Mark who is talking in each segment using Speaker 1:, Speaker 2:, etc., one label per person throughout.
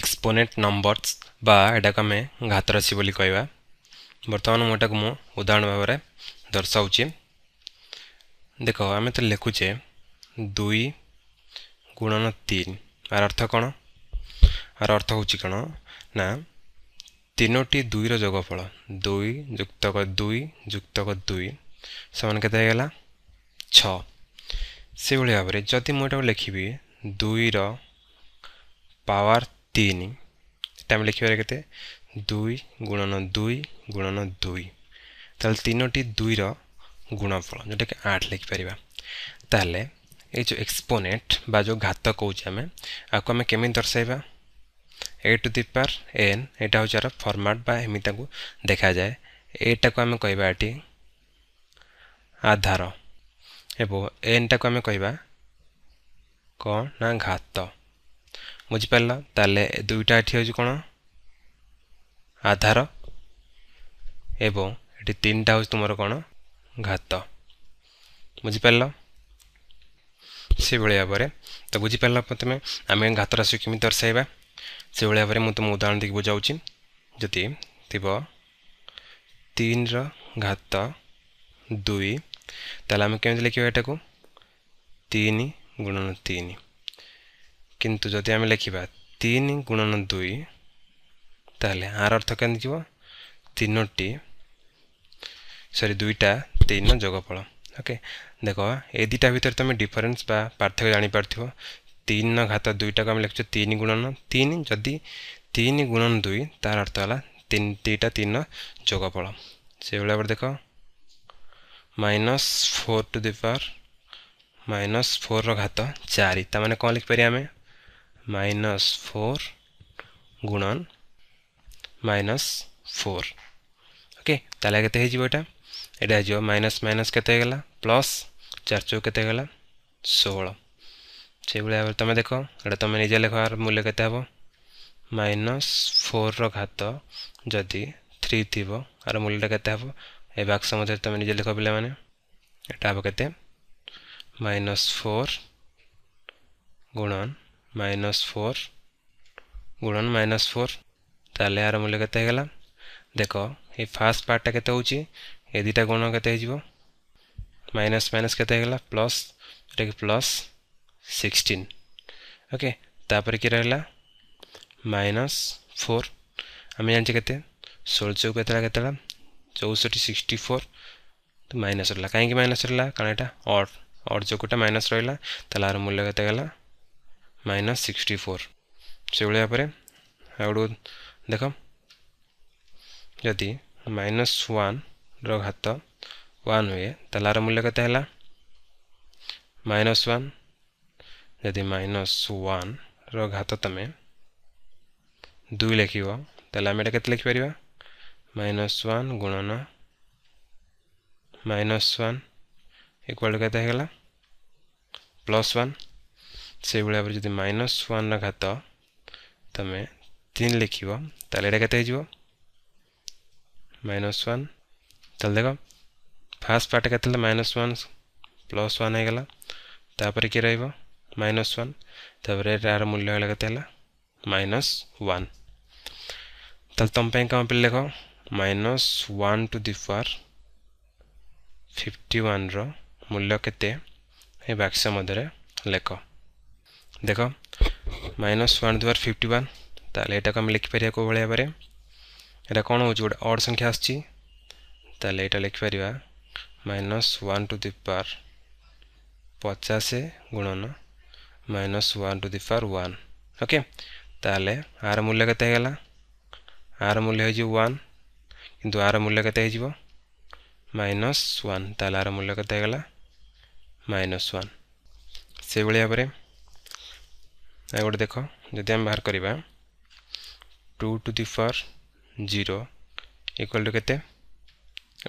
Speaker 1: এক্সপোনেট numbers বা এটাকে আমি ঘাত রাশি বলে কহবা বর্তমান এটাকে মু উদাহরণ ভাবে দর্শাউছি দেখ আমি তো লেখুছে দুই গুণন তিন আর অর্থ কোণ আর অর্থ হচ্ছে কোণ না তিনোটি দুইর যোগফল দুই যুক্তক দুই যুক্তক দুই সমান কত হয়ে গেল ছ সেভাবে ভাবে যদি মু এটা লেখিবি দুইর পাওয়ার ତିନି এটা আমি লিখিবার কেতে দুই গুণন দুই গুণন দুই তাহলে তিনোটি দুইর গুণফল যেটাকি আট লিখিপারা তাহলে এই যে এক্সপোনেট বা যে ঘাত কৌছে আমি আকু আমি কেমি দর্শাইবা এ টু দি পার এন এটা হচ্ছে আর ফর্মাট বা এমি তাকে দেখা যায় এটাকে আমি কহবা এটি আধার এবং এনটাকে আমি কহবা କ'ଣ ନା ଘାତ ବୁଝିପାରିଲ ତାହେଲେ ଦୁଇଟା ଏଠି ହେଉଛି କ'ଣ ଆଧାର ଏବଂ ଏଠି ତିନିଟା ହେଉଛି ତୁମର କ'ଣ ଘାତ ବୁଝିପାରିଲ ସେଭଳି ଭାବରେ ତ ବୁଝିପାରିଲ ପ୍ରଥମେ ଆମେ ଘାତ ରାଶି କେମିତି ଦର୍ଶାଇବା ସେଭଳି ଭାବରେ ମୁଁ ତୁମ ଉଦାହରଣ ଦେଇକି ବୁଝାଉଛି ଯଦି ଥିବ ତିନିର ଘାତ ଦୁଇ ତାହେଲେ ଆମେ କେମିତି ଲେଖିବା ଏଟାକୁ ତିନି ଗୁଣନ ତିନି কিন্তু যদি আমি লেখিবা ତିନି ଗୁଣନ ଦୁଇ ତାହେଲେ ଆର ଅର୍ଥ କେମିତି ଯିବ ତିନୋଟି ସରି ଦୁଇଟା ତିନ ଯୋଗଫଳ ଓକେ ଦେଖ ଏ ଦୁଇଟା ଭିତରେ ତୁମେ ଡିଫରେନ୍ସ ବା ପାର୍ଥକ୍ୟ ଜାଣିପାରୁଥିବ ତିନ ଘାତ ଦୁଇଟାକୁ ଆମେ ଲେଖୁଛୁ ତିନି ଗୁଣନ ତିନି ଯଦି ତିନି ଗୁଣନ ଦୁଇ ତାର ଅର୍ଥ ହେଲା ତିନି ଦୁଇଟା ତିନ ଯୋଗଫଳ ସେଭଳି ଭାବରେ ଦେଖ minus four to the power minus ଫୋର୍ର ଘାତ ଚାରି ତା'ମାନେ କ'ଣ ଲେଖିପାରିବା ଆମେ माइनस फोर गुणन माइनस फोर ओके ताले के होटा এটা হয়ে মাইনাস মাইনাস কেতে হয়ে গেল প্লস চার চৌ কেতে হয়ে গেল ষোল সেইভাবে ভাবে তুমি দেখ এটা তুমি নিজে লেখ আর মূল্য কেতে হব মাইনস ফোর ঘাত যদি থ্রি থিব আর মূল্যটা কেতে হব এ বাক্স মধ্যে তুমি নিজে লেখ পিলা মানে এটা হব কেতে মাইনস ফোর গুণন माइनस फोर गुणन माइनस फोर ताल यार मूल्य के देख ये फास्ट पार्टा के दुटा गुण के माइनस माइनस के प्लस जो प्लस सिक्सटीन ओके तापर कि रहा माइनस फोर आम जान के षोल चौक के चौष्टि सिक्सटी फोर तो माइनस रहा कहीं माइनस रहा कारण यहाँ अट अट जो माइनस रहा तो मूल्य के माइनस सिक्सटी फोर से भाया पर देख जदि माइनस वन रत वन हुए तलार मूल्य कत माइनस वन जदि माइनस वन रत तुम दुई लेख ताल आम के लिखिपर माइनस वन गुणन माइनस वन इक्वाल टू के प्लस वन से भाव जो माइनस वन घात तुम तीन लिख तेत हो माइनस वन देख फास्ट पार्ट के माइनस वन प्लस वन होगापर किए रइनस वन तार मूल्य है माइनस वन तुम्हें कौन पे लिख minus one to the power fifty one रूल्य के बाक्स मध्य लेख देख माइनस वन दुआर फिफ्टी वन ताले आम लिखिपर कौ भाई भाव में कौन हो गोटे अड संख्या आसले यहाँ लिखिपर minus one to the power पचास गुणन minus one to the power one okay ताले आर मूल्य के आर मूल्य हो वन किंतु आर मूल्य के माइनस वन ताले आर मूल्य के माइनस वन से भाव ଗୋଟେ ଦେଖ ଯଦି ଆମେ ବାହାର କରିବା two to the power zero equal to କେତେ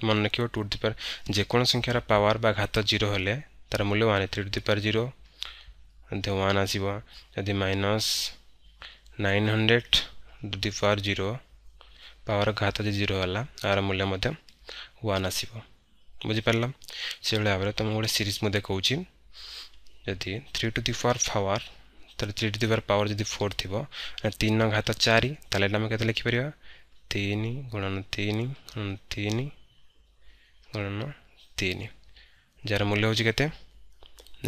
Speaker 1: ମନେ ରଖିବ ଟୁ ଟୁ ଦି ପାୱାର ଯେକୌଣସି ସଂଖ୍ୟାର ପାୱାର ବା ଘାତ ଜିରୋ ହେଲେ ତା'ର ମୂଲ୍ୟ one three to the power zero ଯଦି ୱାନ୍ ଆସିବ ଯଦି minus nine hundred to the power zero power ଘାତ ଯଦି ଜିରୋ ହେଲା ତା'ର ମୂଲ୍ୟ ମଧ୍ୟ ୱାନ୍ ଆସିବ ବୁଝିପାରିଲ ସେଭଳି ଭାବରେ ତୁମକୁ ଗୋଟେ ସିରିଜ୍ ମୁଁ ଦେଖାଉଛି ଯଦି three to the power power ତାହେଲେ ଥ୍ରୀ ଟି ଥିବାର ପାୱାର ଯଦି ଫୋର୍ ଥିବ ତିନି ନଅ ଘାତ ଚାରି ତାହେଲେ ଏଇଟା ଆମେ କେତେ ଲେଖିପାରିବା ତିନି ଗୁଣନ ତିନି ଗୁଣନ ତିନି ଗୁଣନ ତିନି ଯାହାର ମୂଲ୍ୟ ହେଉଛି କେତେ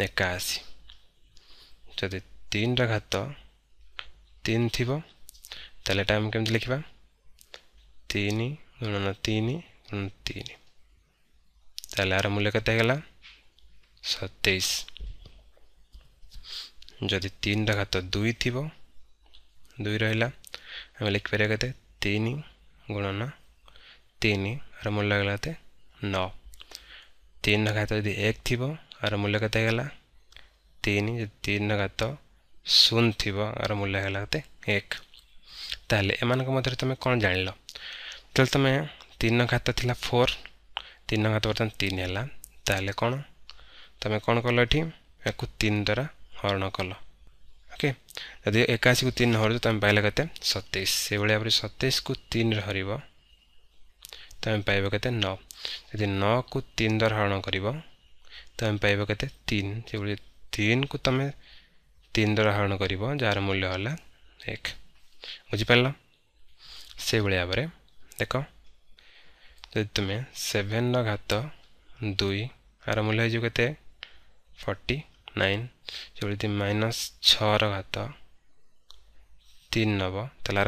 Speaker 1: ଏକାଅଶୀ ଯଦି ତିନିଟା ଘାତ ତିନି ଥିବ ତାହେଲେ ଏଇଟା ଆମେ କେମିତି ଲେଖିବା ତିନି ଗୁଣନ ତିନି ଗୁଣନ ତିନି ତାହେଲେ ଏହାର ମୂଲ୍ୟ କେତେ ହେଇଗଲା ସତେଇଶ ଯଦି ତିନିର ଘାତ ଦୁଇ ଥିବ ଦୁଇ ରହିଲା ଆମେ ଲେଖିପାରିବା କେତେ ତିନି ଗୁଣନ ତିନି ଆର ମୂଲ୍ୟ ହେଇଗଲା କେତେ ନଅ ତିନିର ଘାତ ଯଦି ଏକ ଥିବ ଆର ମୂଲ୍ୟ କେତେ ହେଇଗଲା ତିନି ଯଦି ତିନିର ଘାତ ଶୂନ ଥିବ ଆର ମୂଲ୍ୟ ହେଇଗଲା କେତେ ଏକ ତାହେଲେ ଏମାନଙ୍କ ମଧ୍ୟରେ ତୁମେ କ'ଣ ଜାଣିଲ ତାହେଲେ ତୁମେ ତିନିର ଘାତ ଥିଲା ଫୋର୍ ତିନିର ଘାତ ବର୍ତ୍ତମାନ ତିନି ହେଲା ତାହେଲେ କ'ଣ ତୁମେ କ'ଣ କଲ ଏଠି ଏହାକୁ ତିନି ଦ୍ୱାରା ହରଣ କଲ ଓକେ ଯଦି ଏକାଅଶୀକୁ ତିନି ହରୁଛ ତୁମେ ପାଇଲେ କେତେ ସତେଇଶ ସେଭଳି ଭାବରେ ସତେଇଶକୁ ତିନିରେ ହରିବ ତୁମେ ପାଇବ କେତେ ନଅ ଯଦି ନଅକୁ ତିନି ଦ୍ୱାରା ହରଣ କରିବ ତୁମେ ପାଇବ କେତେ ତିନି ସେଭଳି ତିନିକୁ ତୁମେ ତିନି ଦ୍ୱାରା ହରଣ କରିବ ଯାହାର ମୂଲ୍ୟ ହେଲା ଏକ ବୁଝିପାରିଲ ସେଭଳି ଭାବରେ ଦେଖ ଯଦି ତୁମେ ସେଭେନର ଘାତ ଦୁଇ ଆର ମୂଲ୍ୟ ହେଇଯିବ କେତେ ଫର୍ଟି ନାଇନ୍ मइनस छे त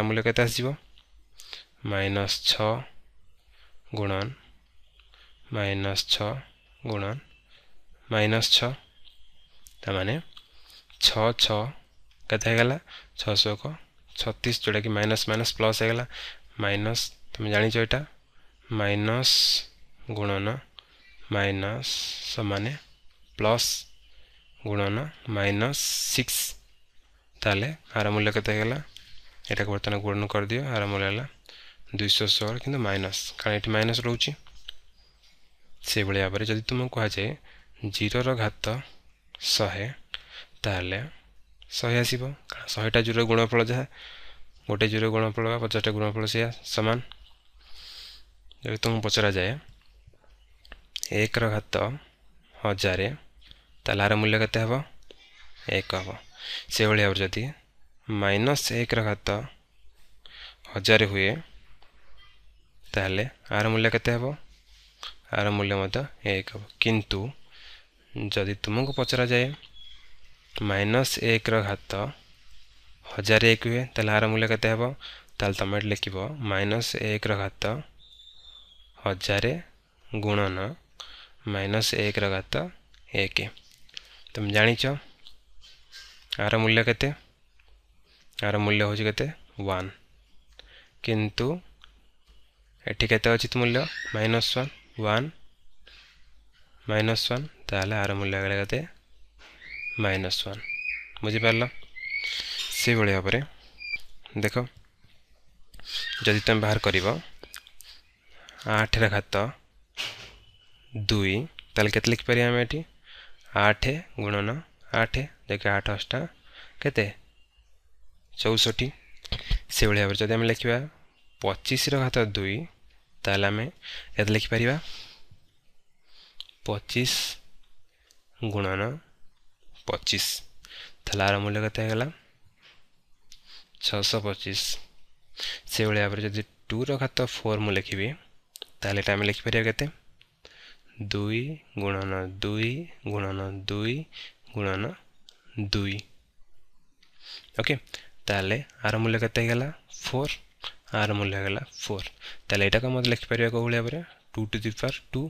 Speaker 1: मूल्य केत आसनस छुण मनस छुण मनस छ म छेगला छ सयको छिस माइनस माइनस प्लस हैगला म त जाच एटा मनस गुणन मनसे प्लस গুণন মাইনস সিক্স তাহলে আর মূল্য কত হয়ে গেল এটাকে বর্তমানে গুণন করে দিও আর মূল্য হল দুইশো ষোল কিন্তু মাইনস কারণ এটি মাইনস রয়েছে সেইভাবে ভাবে যদি তুমি কুহযায় জিরোর ঘাত শহে তাহলে ଶହେ ଆସିବ କାରଣ ଶହେଟା ଜିରୋ ଗୁଣଫଳ ଯାହା ଗୋଟେ ଜିରୋ ଗୁଣଫଳ ବା ପଚାଶଟା ଗୁଣଫଳ ସେୟା ସମାନ ଯଦି ତୁମକୁ ପଚରାଯାଏ ଏକର ଘାତ ହଜାରେ तलार मूल्य कत एक हम से भाव जदि माइनस एक रत हजार हुए ताले मूल्य कत हे मूल्य मत एक हम किंतु जदि तुमको पचरा जाए माइनस एक रत हजार एक हुए तो आर मूल्य कत तुम लिख माइनस एक रत हजार गुणन माइनस एक रत एक तुम आर मूल्य के मूल्य हूँ के किंतु एटी के मूल्य minus one one minus one ताल आर मूल्य के माइनस वन बुझिपार से भाई भाव देख जदि तुम बाहर कर आठ रघात दुई ताल के लिखिपर आम एटी आठ गुणन आठ देखिए आठ अष्टा के चौष्टि से भाई भाव जदि आम लिखा पचिश रत दुई ताल आम ये लिखिपर पचीस गुणन पचीस थार मूल्य कतला छः पचीस से भाई भाव जदि टू घत फोर मुझे लिखी तेल आम लिखिपर के दुई गुणन दुई गुणन दुई गुणन दुई ओके ताले आर मूल्य केला फोर आर मूल्य गला फोर ताले यटा मत लिखिपर कौ भाव में टू टू दिपर टू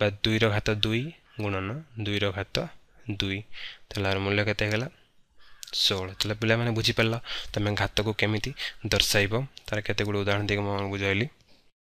Speaker 1: बा दुईर घात दुई गुणन दुईर घात दुई ताल आर मूल्य केला षोह तो पे बुझीपार तुम घात को कमी दर्शाइब तार के उदाहरण देखिए मुझे बुझेली